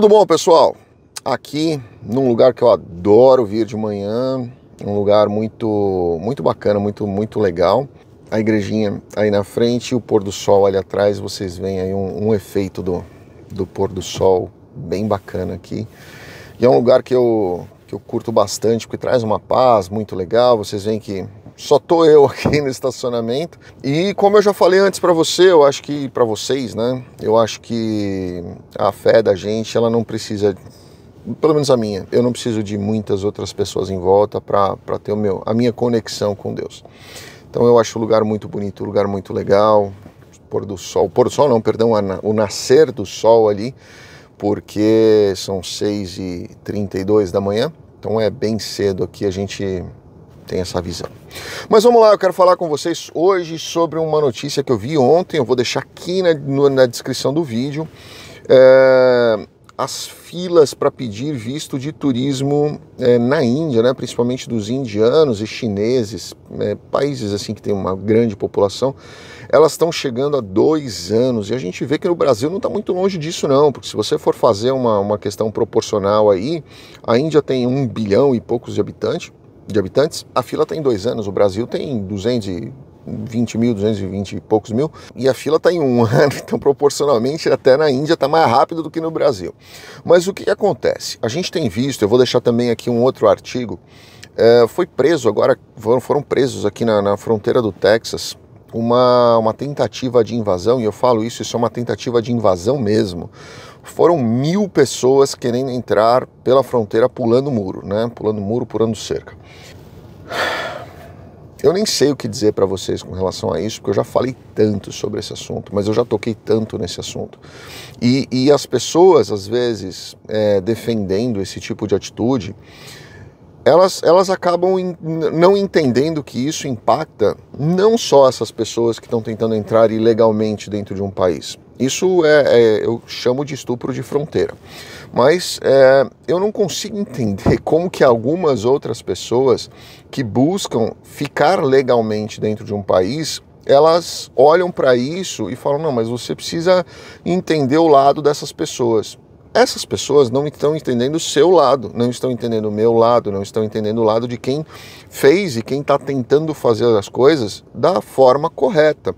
Tudo bom, pessoal? Aqui num lugar que eu adoro vir de manhã, um lugar muito muito bacana, muito muito legal. A igrejinha aí na frente e o pôr do sol ali atrás, vocês veem aí um, um efeito do, do pôr do sol bem bacana aqui. E é um lugar que eu, que eu curto bastante, porque traz uma paz muito legal. Vocês veem que só tô eu aqui no estacionamento. E como eu já falei antes para você, eu acho que para vocês, né? Eu acho que a fé da gente, ela não precisa pelo menos a minha. Eu não preciso de muitas outras pessoas em volta para ter o meu, a minha conexão com Deus. Então eu acho o lugar muito bonito, o lugar muito legal, pôr do sol, pôr do sol não, perdão, o nascer do sol ali, porque são 6h32 da manhã, então é bem cedo aqui, a gente tem essa visão. Mas vamos lá, eu quero falar com vocês hoje sobre uma notícia que eu vi ontem, eu vou deixar aqui na, na descrição do vídeo. É, as filas para pedir visto de turismo é, na Índia, né, principalmente dos indianos e chineses, é, países assim que tem uma grande população, elas estão chegando a dois anos. E a gente vê que no Brasil não está muito longe disso, não, porque se você for fazer uma, uma questão proporcional aí, a Índia tem um bilhão e poucos de habitantes de habitantes. A fila tem tá dois anos, o Brasil tem 220 mil, 220 e poucos mil, e a fila está em um ano, então proporcionalmente até na Índia está mais rápido do que no Brasil. Mas o que acontece? A gente tem visto, eu vou deixar também aqui um outro artigo, é, foi preso agora, foram, foram presos aqui na, na fronteira do Texas, uma, uma tentativa de invasão, e eu falo isso, isso é uma tentativa de invasão mesmo. Foram mil pessoas querendo entrar pela fronteira pulando muro, né? Pulando muro, pulando cerca. Eu nem sei o que dizer para vocês com relação a isso, porque eu já falei tanto sobre esse assunto, mas eu já toquei tanto nesse assunto. E, e as pessoas, às vezes, é, defendendo esse tipo de atitude, elas, elas acabam in, não entendendo que isso impacta não só essas pessoas que estão tentando entrar ilegalmente dentro de um país. Isso é, é eu chamo de estupro de fronteira. Mas é, eu não consigo entender como que algumas outras pessoas que buscam ficar legalmente dentro de um país elas olham para isso e falam: não, mas você precisa entender o lado dessas pessoas essas pessoas não estão entendendo o seu lado, não estão entendendo o meu lado, não estão entendendo o lado de quem fez e quem está tentando fazer as coisas da forma correta.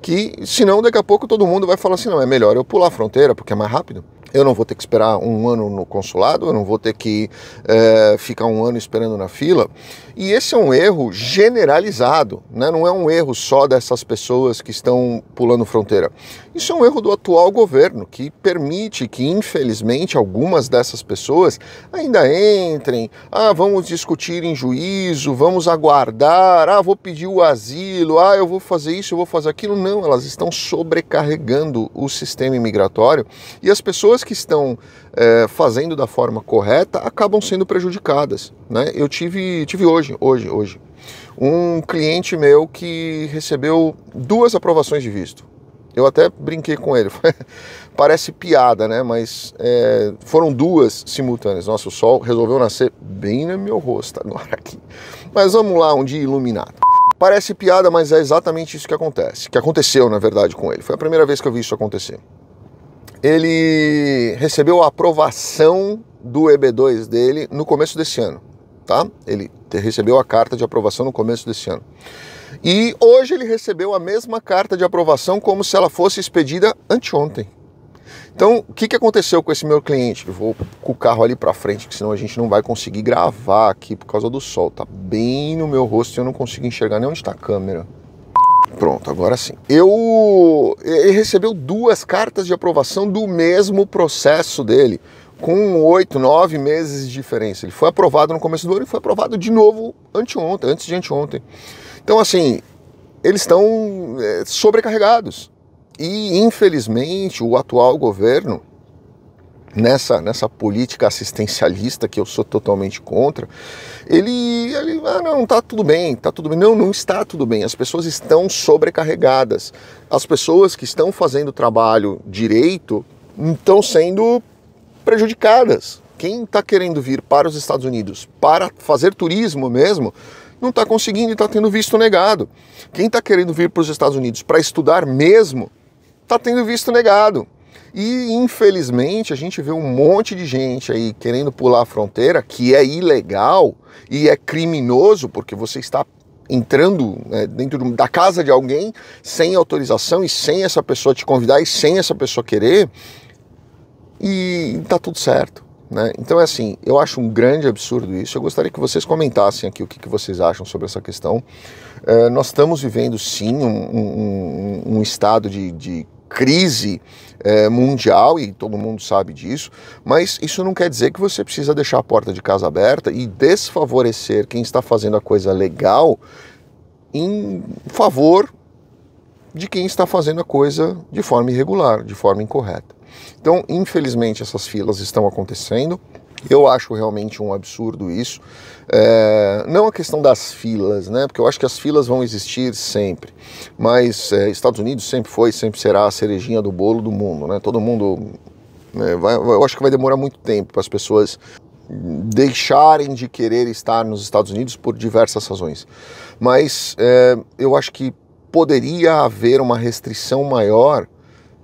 Que senão daqui a pouco todo mundo vai falar assim: não, é melhor eu pular a fronteira porque é mais rápido eu não vou ter que esperar um ano no consulado, eu não vou ter que é, ficar um ano esperando na fila. E esse é um erro generalizado, né? não é um erro só dessas pessoas que estão pulando fronteira. Isso é um erro do atual governo, que permite que, infelizmente, algumas dessas pessoas ainda entrem. Ah, vamos discutir em juízo, vamos aguardar, ah, vou pedir o asilo, ah, eu vou fazer isso, eu vou fazer aquilo. Não, elas estão sobrecarregando o sistema imigratório e as pessoas que estão é, fazendo da forma correta acabam sendo prejudicadas. Né? Eu tive, tive hoje, hoje, hoje, um cliente meu que recebeu duas aprovações de visto. Eu até brinquei com ele. Parece piada, né? Mas é, foram duas simultâneas. Nossa, o sol resolveu nascer bem no meu rosto agora aqui. Mas vamos lá, um dia iluminado. Parece piada, mas é exatamente isso que acontece. Que aconteceu, na verdade, com ele. Foi a primeira vez que eu vi isso acontecer ele recebeu a aprovação do EB2 dele no começo desse ano, tá? Ele recebeu a carta de aprovação no começo desse ano. E hoje ele recebeu a mesma carta de aprovação como se ela fosse expedida anteontem. Então, o que, que aconteceu com esse meu cliente? Eu vou com o carro ali para frente, que senão a gente não vai conseguir gravar aqui por causa do sol. Tá bem no meu rosto e eu não consigo enxergar nem onde está a câmera. Pronto, agora sim. Eu ele recebeu duas cartas de aprovação do mesmo processo dele, com oito, nove meses de diferença. Ele foi aprovado no começo do ano e foi aprovado de novo anteontem, antes de anteontem. Então, assim, eles estão é, sobrecarregados. E, infelizmente, o atual governo, nessa, nessa política assistencialista que eu sou totalmente contra, ele, ele, ah, não, tá tudo bem, tá tudo bem. Não, não está tudo bem. As pessoas estão sobrecarregadas. As pessoas que estão fazendo o trabalho direito estão sendo prejudicadas. Quem está querendo vir para os Estados Unidos para fazer turismo mesmo, não está conseguindo e está tendo visto negado. Quem está querendo vir para os Estados Unidos para estudar mesmo, está tendo visto negado. E infelizmente a gente vê um monte de gente aí querendo pular a fronteira, que é ilegal e é criminoso, porque você está entrando né, dentro da casa de alguém sem autorização e sem essa pessoa te convidar e sem essa pessoa querer. E tá tudo certo. Né? Então é assim, eu acho um grande absurdo isso. Eu gostaria que vocês comentassem aqui o que, que vocês acham sobre essa questão. Eh, nós estamos vivendo sim um, um, um estado de, de crise é, mundial e todo mundo sabe disso, mas isso não quer dizer que você precisa deixar a porta de casa aberta e desfavorecer quem está fazendo a coisa legal em favor de quem está fazendo a coisa de forma irregular, de forma incorreta. Então, infelizmente, essas filas estão acontecendo. Eu acho realmente um absurdo isso. É, não a questão das filas, né? Porque eu acho que as filas vão existir sempre. Mas é, Estados Unidos sempre foi, sempre será a cerejinha do bolo do mundo, né? Todo mundo. Né, vai, eu acho que vai demorar muito tempo para as pessoas deixarem de querer estar nos Estados Unidos por diversas razões. Mas é, eu acho que poderia haver uma restrição maior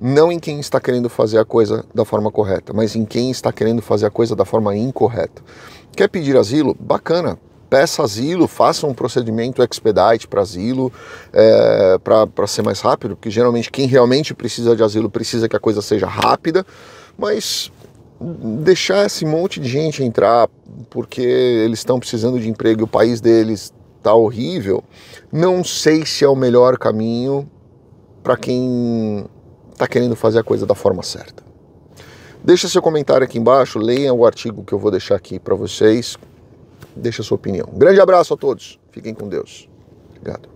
não em quem está querendo fazer a coisa da forma correta, mas em quem está querendo fazer a coisa da forma incorreta. Quer pedir asilo? Bacana. Peça asilo, faça um procedimento expedite para asilo, é, para ser mais rápido, porque geralmente quem realmente precisa de asilo precisa que a coisa seja rápida, mas deixar esse monte de gente entrar porque eles estão precisando de emprego e o país deles está horrível, não sei se é o melhor caminho para quem está querendo fazer a coisa da forma certa. Deixa seu comentário aqui embaixo, leia o artigo que eu vou deixar aqui para vocês. Deixa sua opinião. grande abraço a todos. Fiquem com Deus. Obrigado.